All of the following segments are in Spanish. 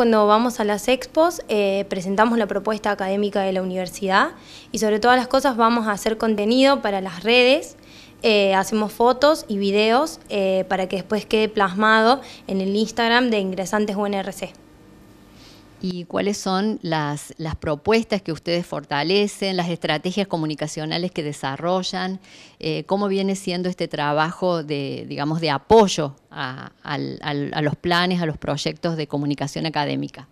Cuando vamos a las expos, eh, presentamos la propuesta académica de la universidad y sobre todas las cosas vamos a hacer contenido para las redes, eh, hacemos fotos y videos eh, para que después quede plasmado en el Instagram de Ingresantes UNRC y cuáles son las, propuestas que ustedes fortalecen, las estrategias comunicacionales que desarrollan, eh, cómo viene siendo este trabajo de, digamos, de apoyo a los planes, a los proyectos de comunicación académica.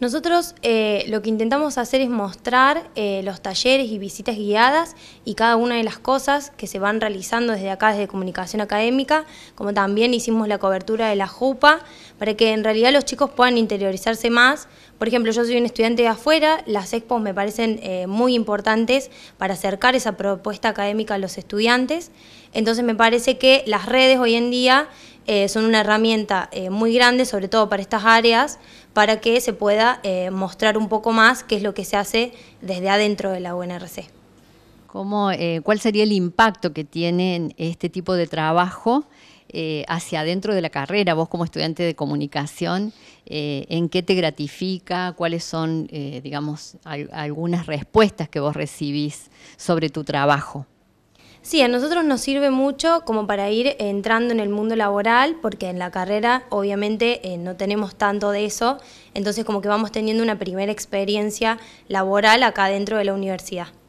Nosotros eh, lo que intentamos hacer es mostrar eh, los talleres y visitas guiadas y cada una de las cosas que se van realizando desde acá, desde Comunicación Académica, como también hicimos la cobertura de la JUPA, para que en realidad los chicos puedan interiorizarse más. Por ejemplo, yo soy un estudiante de afuera, las expos me parecen eh, muy importantes para acercar esa propuesta académica a los estudiantes, entonces me parece que las redes hoy en día eh, son una herramienta eh, muy grande, sobre todo para estas áreas, para que se pueda eh, mostrar un poco más qué es lo que se hace desde adentro de la UNRC. ¿Cuál sería el impacto que tiene este tipo de trabajo hacia adentro de la carrera? Vos como estudiante de comunicación, ¿en qué te gratifica? ¿Cuáles son, digamos, algunas respuestas que vos recibís sobre tu trabajo? Sí, a nosotros nos sirve mucho como para ir entrando en el mundo laboral, porque en la carrera obviamente eh, no tenemos tanto de eso, entonces como que vamos teniendo una primera experiencia laboral acá dentro de la universidad.